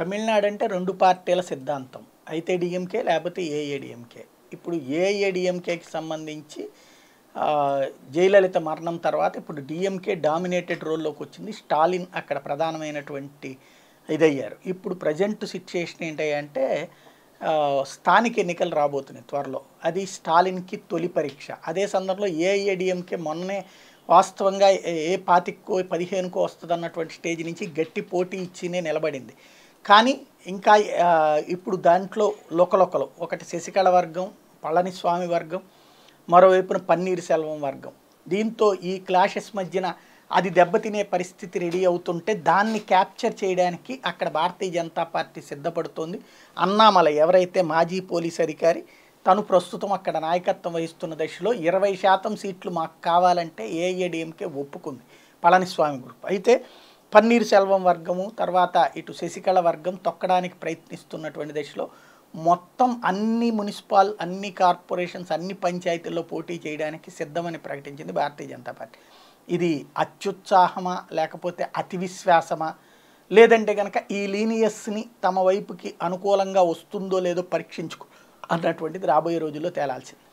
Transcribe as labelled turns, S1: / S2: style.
S1: తమిళనాడు అంటే రెండు పార్టీల సిద్ధాంతం అయితే డిఎంకే లేకపోతే ఏఏడిఎంకే ఇప్పుడు ఏఏడిఎంకేకి సంబంధించి జయలలిత మరణం తర్వాత ఇప్పుడు డిఎంకే డామినేటెడ్ రోల్లోకి వచ్చింది స్టాలిన్ అక్కడ ప్రధానమైనటువంటి ఇదయ్యారు ఇప్పుడు ప్రజెంట్ సిచ్యుయేషన్ ఏంటంటే స్థానిక ఎన్నికలు రాబోతున్నాయి త్వరలో అది స్టాలిన్కి తొలి పరీక్ష అదే సందర్భంలో ఏఐఏడిఎంకే మొన్నే వాస్తవంగా ఏ పాతికో పదిహేనుకో వస్తుంది అన్నటువంటి స్టేజ్ నుంచి గట్టి పోటీ ఇచ్చినే నిలబడింది కానీ ఇంకా ఇప్పుడు దాంట్లో లోకలొకలు ఒకటి శశికళ వర్గం పళనిస్వామి వర్గం మరోవైపున పన్నీరు సెల్వం వర్గం దీంతో ఈ క్లాషెస్ మధ్యన అది దెబ్బతినే పరిస్థితి రెడీ అవుతుంటే దాన్ని క్యాప్చర్ చేయడానికి అక్కడ భారతీయ జనతా పార్టీ సిద్ధపడుతోంది అన్నామల ఎవరైతే మాజీ పోలీస్ అధికారి తను ప్రస్తుతం అక్కడ నాయకత్వం వహిస్తున్న దశలో ఇరవై శాతం సీట్లు మాకు కావాలంటే ఏఐడిఎంకే ఒప్పుకుంది పళనిస్వామి గ్రూప్ అయితే పన్నీర్ సెల్వం వర్గము తర్వాత ఇటు శశికళ వర్గం తొక్కడానికి ప్రయత్నిస్తున్నటువంటి దశలో మొత్తం అన్ని మున్సిపాల్ అన్ని కార్పొరేషన్స్ అన్ని పంచాయతీల్లో పోటీ చేయడానికి సిద్ధమని ప్రకటించింది భారతీయ జనతా పార్టీ ఇది అత్యుత్సాహమా లేకపోతే అతి విశ్వాసమా లేదంటే కనుక ఈ లీనియస్ని తమ వైపుకి అనుకూలంగా వస్తుందో లేదో పరీక్షించుకో అన్నటువంటిది రాబోయే రోజుల్లో తేలాల్సింది